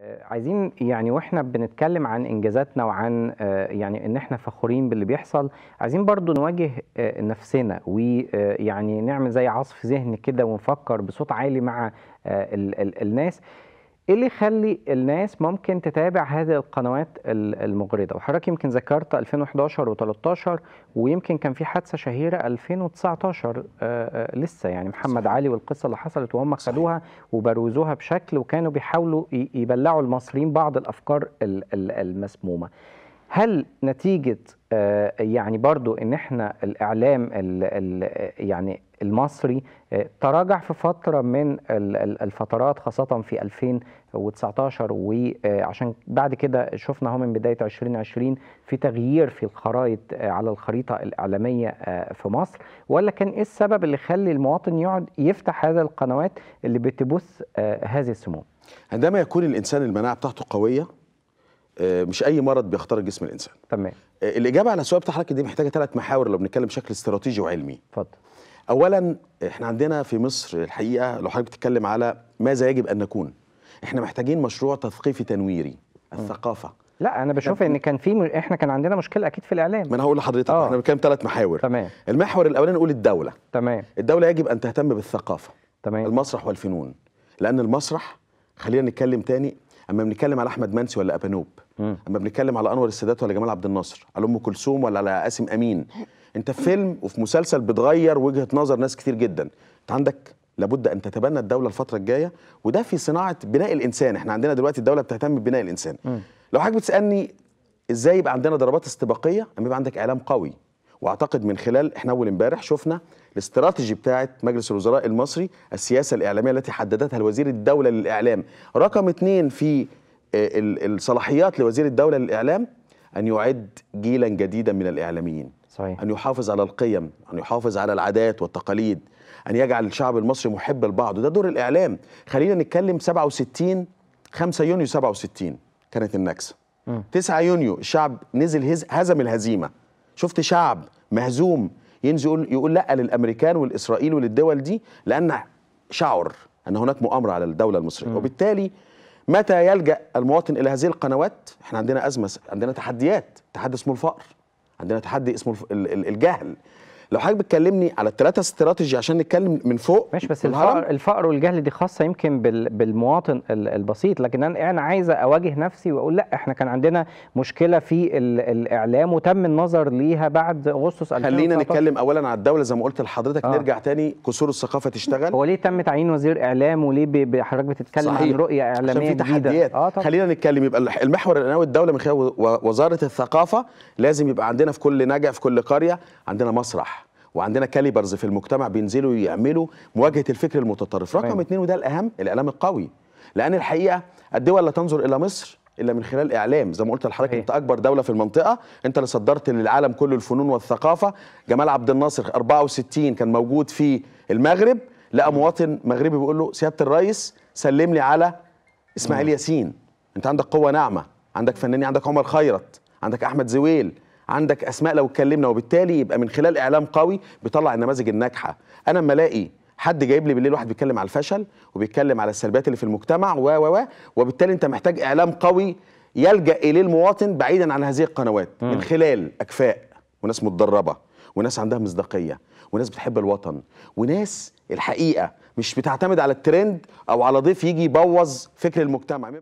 عايزين يعني واحنا بنتكلم عن انجازاتنا وعن آه، يعني ان احنا فخورين باللي بيحصل عايزين برضو نواجه آه، نفسنا ويعني آه، نعمل زي عصف ذهني كده ونفكر بصوت عالي مع ال ال الناس ايه اللي يخلي الناس ممكن تتابع هذه القنوات المغرضه وحضرتك يمكن ذكرت 2011 و13 ويمكن كان في حادثه شهيره 2019 آآ آآ لسه يعني محمد صحيح. علي والقصه اللي حصلت وهم خدوها وبروزوها بشكل وكانوا بيحاولوا يبلعوا المصريين بعض الافكار المسمومه هل نتيجة آه، يعني برضو ان احنا الاعلام يعني المصري آه، تراجع في فترة من الفترات خاصة في 2019 وعشان آه، بعد كده شفنا هو من بداية 2020 في تغيير في الخرائط على الخريطة الإعلامية في مصر ولا كان إيه السبب اللي خلي المواطن يقعد يفتح هذا القنوات اللي بتبث هذه السموم؟ عندما يكون الإنسان المناعة بتاعته قوية آه، مش اي مرض بيخترق جسم الانسان تمام آه، الاجابه على السؤال بتاع حضرتك دي محتاجه ثلاث محاور لو بنتكلم بشكل استراتيجي وعلمي اتفضل اولا احنا عندنا في مصر الحقيقه لو حضرتك بتتكلم على ماذا يجب ان نكون احنا محتاجين مشروع تثقيفي تنويري الثقافه لا انا بشوف ان كان في احنا كان عندنا مشكله اكيد في الاعلام ما انا هقول لحضرتك آه. احنا بنتكلم ثلاث محاور تمام المحور الاولاني نقول الدوله تمام الدوله يجب ان تهتم بالثقافه تمام المسرح والفنون لان المسرح خلينا نتكلم تاني اما بنتكلم على احمد منسي ولا ابانوب اما بنتكلم على انور السادات ولا جمال عبد الناصر على ام كلثوم ولا على قاسم امين انت في فيلم وفي مسلسل بتغير وجهه نظر ناس كتير جدا انت عندك لابد ان تتبنى الدوله الفتره الجايه وده في صناعه بناء الانسان احنا عندنا دلوقتي الدوله بتهتم ببناء الانسان لو حضرتك بتسالني ازاي يبقى عندنا ضربات استباقيه اما يبقى عندك اعلام قوي واعتقد من خلال احنا اول امبارح شفنا الاستراتيجي بتاعه مجلس الوزراء المصري السياسه الاعلاميه التي حددتها الوزير الدوله للاعلام رقم اثنين في آه، الصلاحيات لوزير الدوله للاعلام ان يعد جيلا جديدا من الاعلاميين صحيح. ان يحافظ على القيم ان يحافظ على العادات والتقاليد ان يجعل الشعب المصري محب لبعض ده دور الاعلام خلينا نتكلم 67 5 يونيو 67 كانت النكسه 9 يونيو الشعب نزل هزم الهزيمه شفت شعب مهزوم ينزل يقول, لا للامريكان والاسرائيل وللدول دي لان شعر ان هناك مؤامره على الدوله المصريه وبالتالي متى يلجا المواطن الى هذه القنوات احنا عندنا ازمه عندنا تحديات تحدي اسمه الفقر عندنا تحدي اسمه الجهل لو حضرتك بتكلمني على الثلاثه استراتيجي عشان نتكلم من فوق ماشي بس الفقر, الفقر والجهل دي خاصه يمكن بالمواطن البسيط لكن انا انا عايزه اواجه نفسي واقول لا احنا كان عندنا مشكله في الاعلام وتم النظر ليها بعد اغسطس خلينا نتكلم اولا على الدوله زي ما قلت لحضرتك آه. نرجع تاني كسور الثقافه تشتغل هو ليه تم تعيين وزير اعلام وليه حضرتك بتتكلم صحيح. عن رؤيه اعلاميه جديده آه طبعا. خلينا نتكلم يبقى المحور الاناوي الدوله من خلال وزاره الثقافه لازم يبقى عندنا في كل نجع في كل قريه عندنا مسرح وعندنا كاليبرز في المجتمع بينزلوا يعملوا مواجهه الفكر المتطرف رقم اثنين وده الاهم الاعلام القوي لان الحقيقه الدول لا تنظر الى مصر الا من خلال اعلام زي ما قلت لحضرتك انت اكبر دوله في المنطقه انت اللي صدرت للعالم كله الفنون والثقافه جمال عبد الناصر 64 كان موجود في المغرب لقى مواطن مغربي بيقول له سياده الرئيس سلم لي على اسماعيل ياسين انت عندك قوه ناعمه عندك فنانين عندك عمر خيرت عندك احمد زويل عندك اسماء لو اتكلمنا وبالتالي يبقى من خلال اعلام قوي بيطلع النماذج الناجحه انا اما الاقي حد جايب لي بالليل واحد بيتكلم على الفشل وبيتكلم على السلبيات اللي في المجتمع و و و وبالتالي انت محتاج اعلام قوي يلجا اليه المواطن بعيدا عن هذه القنوات م. من خلال اكفاء وناس متدربه وناس عندها مصداقيه وناس بتحب الوطن وناس الحقيقه مش بتعتمد على الترند او على ضيف يجي يبوظ فكر المجتمع